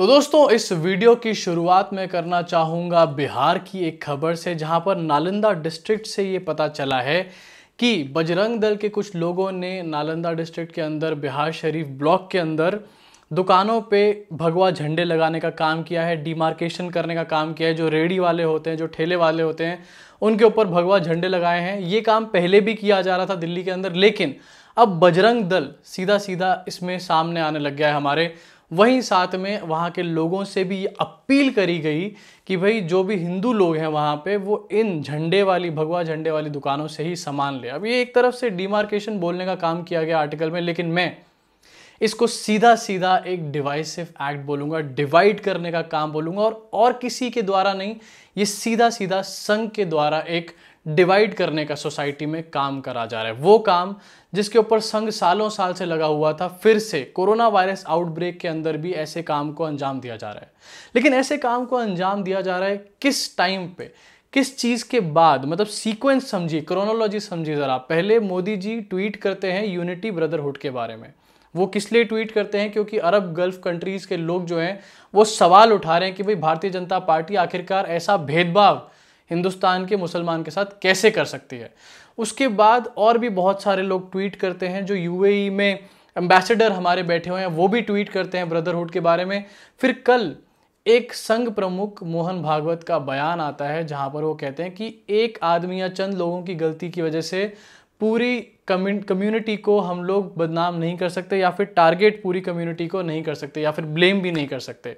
तो दोस्तों इस वीडियो की शुरुआत में करना चाहूँगा बिहार की एक खबर से जहाँ पर नालंदा डिस्ट्रिक्ट से ये पता चला है कि बजरंग दल के कुछ लोगों ने नालंदा डिस्ट्रिक्ट के अंदर बिहार शरीफ ब्लॉक के अंदर दुकानों पे भगवा झंडे लगाने का काम किया है डिमार्केशन करने का काम किया है जो रेडी वाले होते हैं जो ठेले वाले होते हैं उनके ऊपर भगवा झंडे लगाए हैं ये काम पहले भी किया जा रहा था दिल्ली के अंदर लेकिन अब बजरंग दल सीधा सीधा इसमें सामने आने लग गया है हमारे वहीं साथ में वहाँ के लोगों से भी ये अपील करी गई कि भाई जो भी हिंदू लोग हैं वहाँ पे वो इन झंडे वाली भगवा झंडे वाली दुकानों से ही सामान ले अब ये एक तरफ से डिमार्केशन बोलने का काम किया गया आर्टिकल में लेकिन मैं इसको सीधा सीधा एक डिवाइसिव एक्ट बोलूँगा डिवाइड करने का काम बोलूँगा और और किसी के द्वारा नहीं ये सीधा सीधा संघ के द्वारा एक डिवाइड करने का सोसाइटी में काम करा जा रहा है वो काम जिसके ऊपर संघ सालों साल से लगा हुआ था फिर से कोरोना वायरस आउटब्रेक के अंदर भी ऐसे काम को अंजाम दिया जा रहा है लेकिन ऐसे काम को अंजाम दिया जा रहा है किस टाइम पे किस चीज़ के बाद मतलब सीक्वेंस समझिए क्रोनोलॉजी समझिए ज़रा पहले मोदी जी ट्वीट करते हैं यूनिटी ब्रदरहुड के बारे में वो किस लिए ट्वीट करते हैं क्योंकि अरब गल्फ कंट्रीज़ के लोग जो हैं वो सवाल उठा रहे हैं कि भाई भारतीय जनता पार्टी आखिरकार ऐसा भेदभाव हिंदुस्तान के मुसलमान के साथ कैसे कर सकती है उसके बाद और भी बहुत सारे लोग ट्वीट करते हैं जो यू e में एम्बेसडर हमारे बैठे हुए हैं वो भी ट्वीट करते हैं ब्रदरहुड के बारे में फिर कल एक संघ प्रमुख मोहन भागवत का बयान आता है जहां पर वो कहते हैं कि एक आदमी या चंद लोगों की गलती की वजह से पूरी कम्युनिटी को हम लोग बदनाम नहीं कर सकते या फिर टारगेट पूरी कम्युनिटी को नहीं कर सकते या फिर ब्लेम भी नहीं कर सकते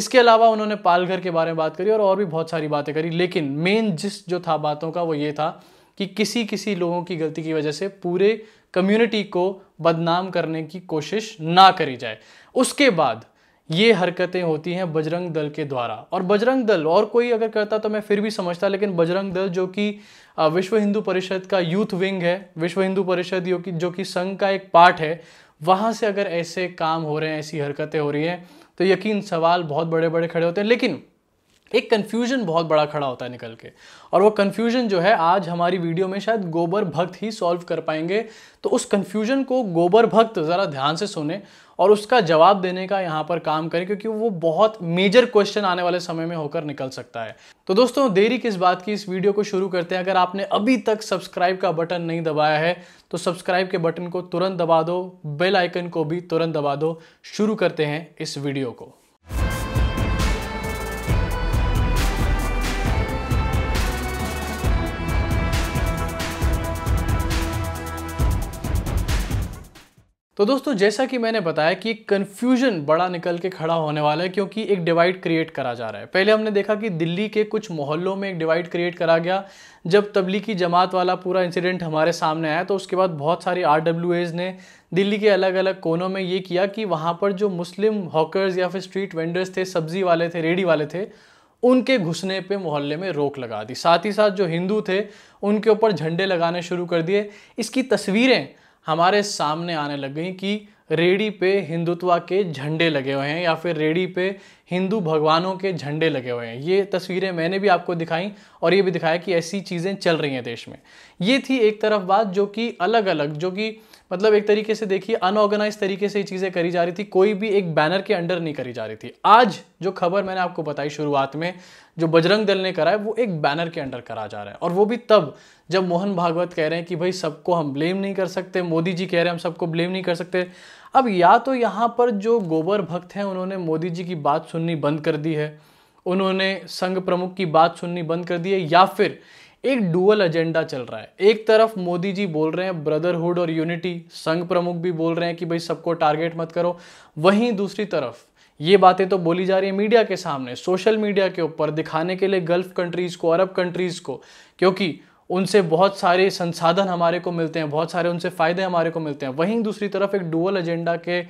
इसके अलावा उन्होंने पालघर के बारे में बात करी और और भी बहुत सारी बातें करी लेकिन मेन जिस जो था बातों का वो ये था कि किसी किसी लोगों की गलती की वजह से पूरे कम्युनिटी को बदनाम करने की कोशिश ना करी जाए उसके बाद ये हरकतें होती हैं बजरंग दल के द्वारा और बजरंग दल और कोई अगर करता तो मैं फिर भी समझता लेकिन बजरंग दल जो कि विश्व हिंदू परिषद का यूथ विंग है विश्व हिंदू परिषद जो कि जो कि संघ का एक पार्ट है वहाँ से अगर ऐसे काम हो रहे हैं ऐसी हरकतें हो रही हैं तो यकीन सवाल बहुत बड़े बड़े खड़े होते हैं लेकिन एक कन्फ्यूजन बहुत बड़ा खड़ा होता है निकल के और वो कन्फ्यूजन जो है आज हमारी वीडियो में शायद गोबर भक्त ही सॉल्व कर पाएंगे तो उस कन्फ्यूजन को गोबर भक्त ज़रा ध्यान से सुने और उसका जवाब देने का यहाँ पर काम करें क्योंकि वो बहुत मेजर क्वेश्चन आने वाले समय में होकर निकल सकता है तो दोस्तों देरी किस बात की इस वीडियो को शुरू करते हैं अगर आपने अभी तक सब्सक्राइब का बटन नहीं दबाया है तो सब्सक्राइब के बटन को तुरंत दबा दो बेल आइकन को भी तुरंत दबा दो शुरू करते हैं इस वीडियो को तो दोस्तों जैसा कि मैंने बताया कि कन्फ्यूजन बड़ा निकल के खड़ा होने वाला है क्योंकि एक डिवाइड क्रिएट करा जा रहा है पहले हमने देखा कि दिल्ली के कुछ मोहल्लों में एक डिवाइड क्रिएट करा गया जब तबलीगी जमात वाला पूरा इंसिडेंट हमारे सामने आया तो उसके बाद बहुत सारी आर ने दिल्ली के अलग अलग कोनों में ये किया कि वहाँ पर जो मुस्लिम हॉकर्स या फिर स्ट्रीट वेंडर्स थे सब्जी वाले थे रेडी वाले थे उनके घुसने पे मोहल्ले में रोक लगा दी साथ ही साथ जो हिंदू थे उनके ऊपर झंडे लगाने शुरू कर दिए इसकी तस्वीरें हमारे सामने आने लग गई कि रेडी पे हिंदुत्व के झंडे लगे हुए हैं या फिर रेडी पे हिंदू भगवानों के झंडे लगे हुए हैं ये तस्वीरें मैंने भी आपको दिखाई और ये भी दिखाया कि ऐसी चीज़ें चल रही हैं देश में ये थी एक तरफ बात जो कि अलग अलग जो कि मतलब एक तरीके से देखिए अनऑर्गेनाइज तरीके से ये चीज़ें करी जा रही थी कोई भी एक बैनर के अंडर नहीं करी जा रही थी आज जो खबर मैंने आपको बताई शुरुआत में जो बजरंग दल ने करा है वो एक बैनर के अंडर करा जा रहा है और वो भी तब जब मोहन भागवत कह रहे हैं कि भाई सबको हम ब्लेम नहीं कर सकते मोदी जी कह रहे हैं हम सबको ब्लेम नहीं कर सकते अब या तो यहाँ पर जो गोबर भक्त हैं उन्होंने मोदी जी की बात सुननी बंद कर दी है उन्होंने संघ प्रमुख की बात सुननी बंद कर दी है या फिर एक डुअल एजेंडा चल रहा है एक तरफ मोदी जी बोल रहे हैं ब्रदरहुड और यूनिटी संघ प्रमुख भी बोल रहे हैं कि भाई सबको टारगेट मत करो वहीं दूसरी तरफ ये बातें तो बोली जा रही है मीडिया के सामने सोशल मीडिया के ऊपर दिखाने के लिए गल्फ कंट्रीज़ को अरब कंट्रीज़ को क्योंकि उनसे बहुत सारे संसाधन हमारे को मिलते हैं बहुत सारे उनसे फ़ायदे हमारे को मिलते हैं वहीं दूसरी तरफ एक डुअल एजेंडा के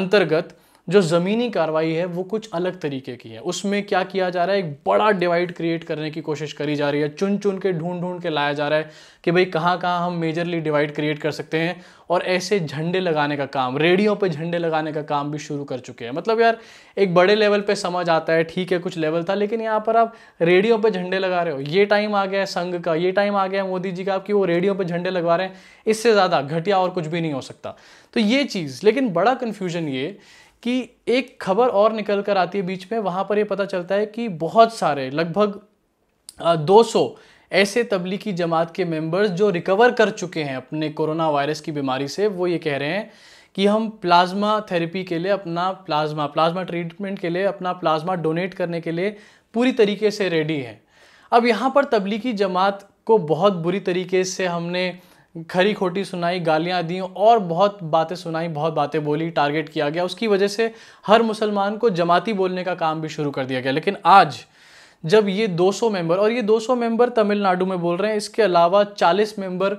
अंतर्गत जो ज़मीनी कार्रवाई है वो कुछ अलग तरीके की है उसमें क्या किया जा रहा है एक बड़ा डिवाइड क्रिएट करने की कोशिश करी जा रही है चुन चुन के ढूंढ ढूंढ के लाया जा रहा है कि भाई कहाँ कहाँ हम मेजरली डिवाइड क्रिएट कर सकते हैं और ऐसे झंडे लगाने का काम रेडियो पे झंडे लगाने का काम भी शुरू कर चुके हैं मतलब यार एक बड़े लेवल पे समझ आता है ठीक है कुछ लेवल था लेकिन यहाँ पर आप रेडियो पे झंडे लगा रहे हो ये टाइम आ गया है संघ का ये टाइम आ गया है मोदी जी का आपकी वो रेडियो पे झंडे लगवा रहे हैं इससे ज़्यादा घटिया और कुछ भी नहीं हो सकता तो ये चीज़ लेकिन बड़ा कन्फ्यूजन ये कि एक खबर और निकल कर आती है बीच में वहाँ पर ये पता चलता है कि बहुत सारे लगभग दो सौ ऐसे तबलीगी जमात के मेंबर्स जो रिकवर कर चुके हैं अपने कोरोना वायरस की बीमारी से वो ये कह रहे हैं कि हम प्लाज्मा थेरेपी के लिए अपना प्लाज्मा प्लाज्मा ट्रीटमेंट के लिए अपना प्लाज्मा डोनेट करने के लिए पूरी तरीके से रेडी है अब यहाँ पर तबलीगी जमात को बहुत बुरी तरीके से हमने खरी खोटी सुनाई गालियाँ दी और बहुत बातें सुनाई बहुत बातें बोली टारगेट किया गया उसकी वजह से हर मुसलमान को जमाती बोलने का काम भी शुरू कर दिया गया लेकिन आज जब ये 200 मेंबर और ये 200 मेंबर तमिलनाडु में बोल रहे हैं इसके अलावा 40 मेंबर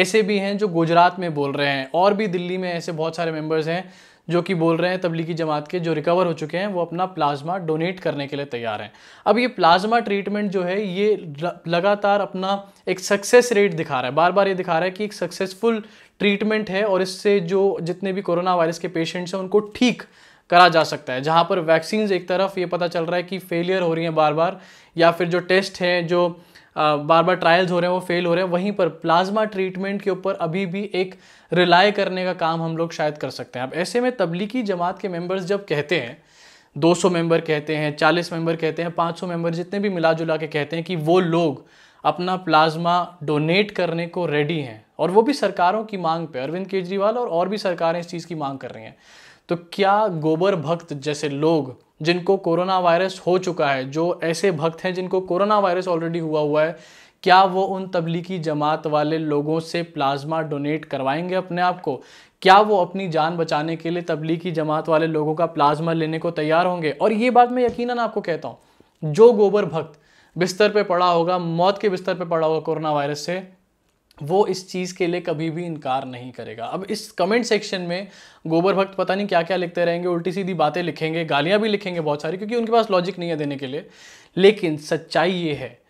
ऐसे भी हैं जो गुजरात में बोल रहे हैं और भी दिल्ली में ऐसे बहुत सारे मेंबर्स हैं जो कि बोल रहे हैं तबलीगी जमात के जो रिकवर हो चुके हैं वो अपना प्लाज्मा डोनेट करने के लिए तैयार हैं अब ये प्लाज्मा ट्रीटमेंट जो है ये लगातार अपना एक सक्सेस रेट दिखा रहा है बार बार ये दिखा रहा है कि एक सक्सेसफुल ट्रीटमेंट है और इससे जो जितने भी कोरोना वायरस के पेशेंट्स हैं उनको ठीक करा जा सकता है जहाँ पर वैक्सीन एक तरफ ये पता चल रहा है कि फेलियर हो रही हैं बार बार या फिर जो टेस्ट हैं जो बार बार ट्रायल्स हो रहे हैं वो फेल हो रहे हैं वहीं पर प्लाज्मा ट्रीटमेंट के ऊपर अभी भी एक रिलाय करने का काम हम लोग शायद कर सकते हैं अब ऐसे में तबलीगी जमात के मेम्बर्स जब कहते हैं 200 मेंबर कहते हैं 40 मेंबर कहते हैं 500 मेंबर जितने भी मिला जुला के कहते हैं कि वो लोग अपना प्लाज्मा डोनेट करने को रेडी हैं और वो भी सरकारों की मांग पे अरविंद केजरीवाल और और भी सरकारें इस चीज़ की मांग कर रही हैं तो क्या गोबर भक्त जैसे लोग जिनको कोरोना वायरस हो चुका है जो ऐसे भक्त हैं जिनको कोरोना वायरस ऑलरेडी हुआ हुआ है क्या वो उन तबलीगी जमात वाले लोगों से प्लाज्मा डोनेट करवाएंगे अपने आप को क्या वो अपनी जान बचाने के लिए तबलीगी जमात वाले लोगों का प्लाज्मा लेने को तैयार होंगे और ये बात मैं यकीनन आपको कहता हूँ जो गोबर भक्त बिस्तर पे पड़ा होगा मौत के बिस्तर पे पड़ा होगा कोरोना वायरस से वो इस चीज़ के लिए कभी भी इनकार नहीं करेगा अब इस कमेंट सेक्शन में गोबर भक्त पता नहीं क्या क्या लिखते रहेंगे उल्टी सीधी बातें लिखेंगे गालियाँ भी लिखेंगे बहुत सारी क्योंकि उनके पास लॉजिक नहीं है देने के लिए लेकिन सच्चाई ये है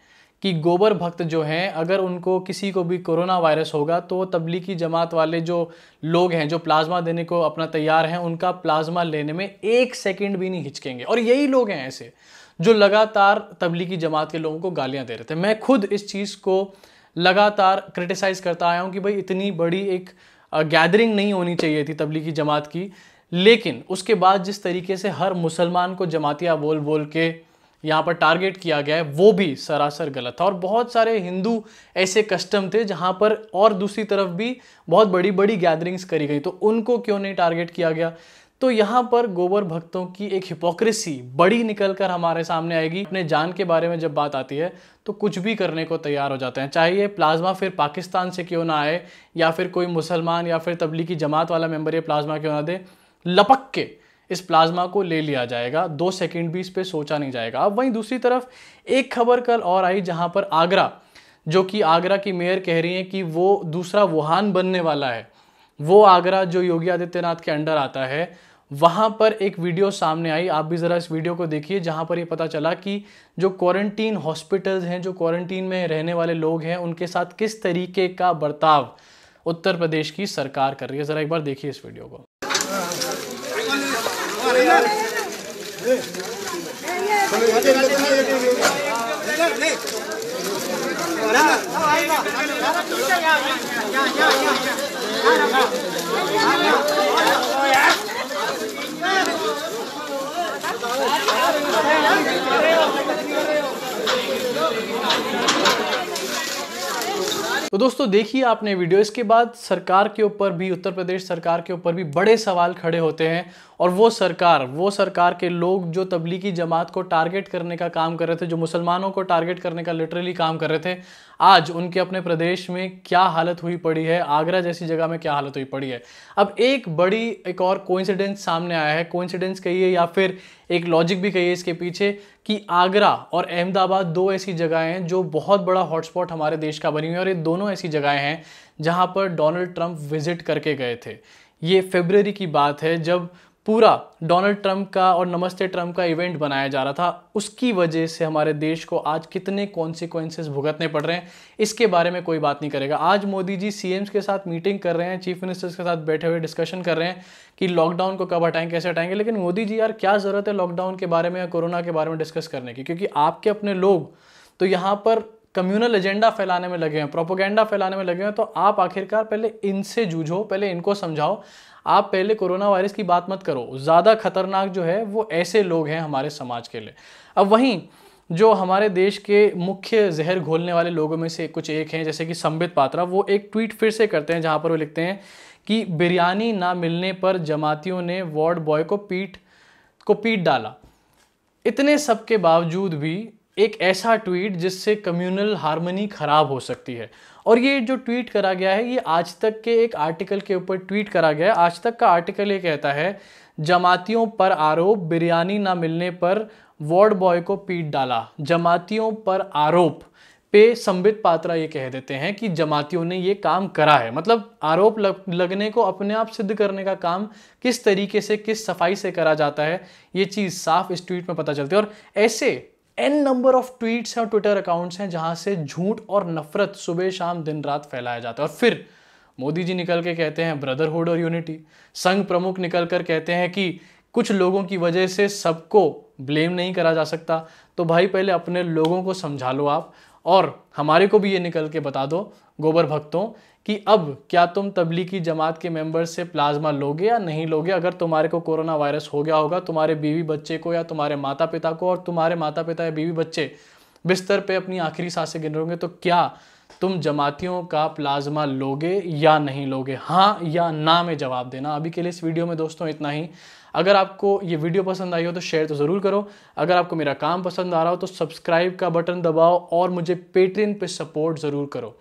कि गोबर भक्त जो हैं अगर उनको किसी को भी कोरोना वायरस होगा तो तबलीगी जमात वाले जो लोग हैं जो प्लाज्मा देने को अपना तैयार हैं उनका प्लाज्मा लेने में एक सेकंड भी नहीं हिचकेंगे और यही लोग हैं ऐसे जो लगातार तबलीगी जमात के लोगों को गालियां दे रहे थे मैं खुद इस चीज़ को लगातार क्रिटिसाइज़ करता आया हूँ कि भाई इतनी बड़ी एक गैदरिंग नहीं होनी चाहिए थी तबलीगी जमात की लेकिन उसके बाद जिस तरीके से हर मुसलमान को जमातिया बोल बोल के यहाँ पर टारगेट किया गया है वो भी सरासर गलत था और बहुत सारे हिंदू ऐसे कस्टम थे जहाँ पर और दूसरी तरफ भी बहुत बड़ी बड़ी गैदरिंग्स करी गई तो उनको क्यों नहीं टारगेट किया गया तो यहाँ पर गोबर भक्तों की एक हिपोक्रेसी बड़ी निकल कर हमारे सामने आएगी अपने जान के बारे में जब बात आती है तो कुछ भी करने को तैयार हो जाते हैं चाहे ये प्लाज्मा फिर पाकिस्तान से क्यों ना आए या फिर कोई मुसलमान या फिर तबलीगी जमात वाला मेम्बर ये प्लाज्मा क्यों ना दे लपक के इस प्लाज्मा को ले लिया जाएगा दो सेकेंड भी इस पर सोचा नहीं जाएगा अब वहीं दूसरी तरफ एक खबर कल और आई जहाँ पर आगरा जो कि आगरा की मेयर कह रही हैं कि वो दूसरा वुहान बनने वाला है वो आगरा जो योगी आदित्यनाथ के अंडर आता है वहाँ पर एक वीडियो सामने आई आप भी ज़रा इस वीडियो को देखिए जहाँ पर ये पता चला कि जो क्वारंटीन हॉस्पिटल्स हैं जो क्वारंटीन में रहने वाले लोग हैं उनके साथ किस तरीके का बर्ताव उत्तर प्रदेश की सरकार कर रही है ज़रा एक बार देखिए इस वीडियो को तो दोस्तों देखिए आपने वीडियो इसके बाद सरकार के ऊपर भी उत्तर प्रदेश सरकार के ऊपर भी बड़े सवाल खड़े होते हैं और वो सरकार वो सरकार के लोग जो तबलीगी जमात को टारगेट करने का काम कर रहे थे जो मुसलमानों को टारगेट करने का लिटरली काम कर रहे थे आज उनके अपने प्रदेश में क्या हालत हुई पड़ी है आगरा जैसी जगह में क्या हालत हुई पड़ी है अब एक बड़ी एक और कोइंसिडेंस सामने आया है कोइंसिडेंस कहिए या फिर एक लॉजिक भी कहिए इसके पीछे कि आगरा और अहमदाबाद दो ऐसी जगहें हैं जो बहुत बड़ा हॉटस्पॉट हमारे देश का बनी हुई है और ये दोनों ऐसी जगहें हैं जहाँ पर डोनाल्ड ट्रंप विजिट करके गए थे ये फेबररी की बात है जब पूरा डोनाल्ड ट्रंप का और नमस्ते ट्रंप का इवेंट बनाया जा रहा था उसकी वजह से हमारे देश को आज कितने कॉन्सिक्वेंसेज भुगतने पड़ रहे हैं इसके बारे में कोई बात नहीं करेगा आज मोदी जी सी के साथ मीटिंग कर रहे हैं चीफ मिनिस्टर्स के साथ बैठे हुए डिस्कशन कर रहे हैं कि लॉकडाउन को कब हटाएं कैसे हटाएंगे लेकिन मोदी जी यार क्या ज़रूरत है लॉकडाउन के बारे में या कोरोना के बारे में डिस्कस करने की क्योंकि आपके अपने लोग तो यहाँ पर कम्युनल एजेंडा फैलाने में लगे हैं प्रोपोगेंडा फैलाने में लगे हैं तो आप आखिरकार पहले इनसे जूझो पहले इनको समझाओ आप पहले कोरोना वायरस की बात मत करो ज़्यादा खतरनाक जो है वो ऐसे लोग हैं हमारे समाज के लिए अब वहीं जो हमारे देश के मुख्य जहर घोलने वाले लोगों में से कुछ एक हैं जैसे कि संबित पात्रा वो एक ट्वीट फिर से करते हैं जहाँ पर वो लिखते हैं कि बिरयानी ना मिलने पर जमातियों ने वार्ड बॉय को पीट को पीट डाला इतने सब के बावजूद भी एक ऐसा ट्वीट जिससे कम्युनल हारमोनी खराब हो सकती है और ये जो ट्वीट करा गया है ये आज तक के एक आर्टिकल के ऊपर ट्वीट करा गया है आज तक का आर्टिकल ये कहता है जमातियों पर आरोप बिरयानी ना मिलने पर वार्ड बॉय को पीट डाला जमातियों पर आरोप पे संबित पात्रा ये कह देते हैं कि जमातियों ने ये काम करा है मतलब आरोप लग, लगने को अपने आप सिद्ध करने का काम किस तरीके से किस सफाई से करा जाता है ये चीज़ साफ इस ट्वीट में पता चलती है और ऐसे एन नंबर ऑफ ट्वीट्स हैं और ट्विटर अकाउंट्स हैं जहां से झूठ और नफरत सुबह शाम दिन रात फैलाया जाता है और फिर मोदी जी निकल के कहते हैं ब्रदरहुड और यूनिटी संघ प्रमुख निकल कर कहते हैं कि कुछ लोगों की वजह से सबको ब्लेम नहीं करा जा सकता तो भाई पहले अपने लोगों को समझा लो आप और हमारे को भी ये निकल के बता दो गोबर भक्तों कि अब क्या तुम तबलीगी जमात के मेंबर से प्लाज्मा लोगे या नहीं लोगे अगर तुम्हारे को कोरोना वायरस हो गया होगा तुम्हारे बीवी बच्चे को या तुम्हारे माता पिता को और तुम्हारे माता पिता या बीवी बच्चे बिस्तर पे अपनी आखिरी सांसें गिन रहे तो क्या तुम जमातियों का प्लाज्मा लोगे या नहीं लोगे हाँ या ना में जवाब देना अभी के लिए इस वीडियो में दोस्तों इतना ही अगर आपको ये वीडियो पसंद आई हो तो शेयर तो ज़रूर करो अगर आपको मेरा काम पसंद आ रहा हो तो सब्सक्राइब का बटन दबाओ और मुझे पेट्रियन पे सपोर्ट ज़रूर करो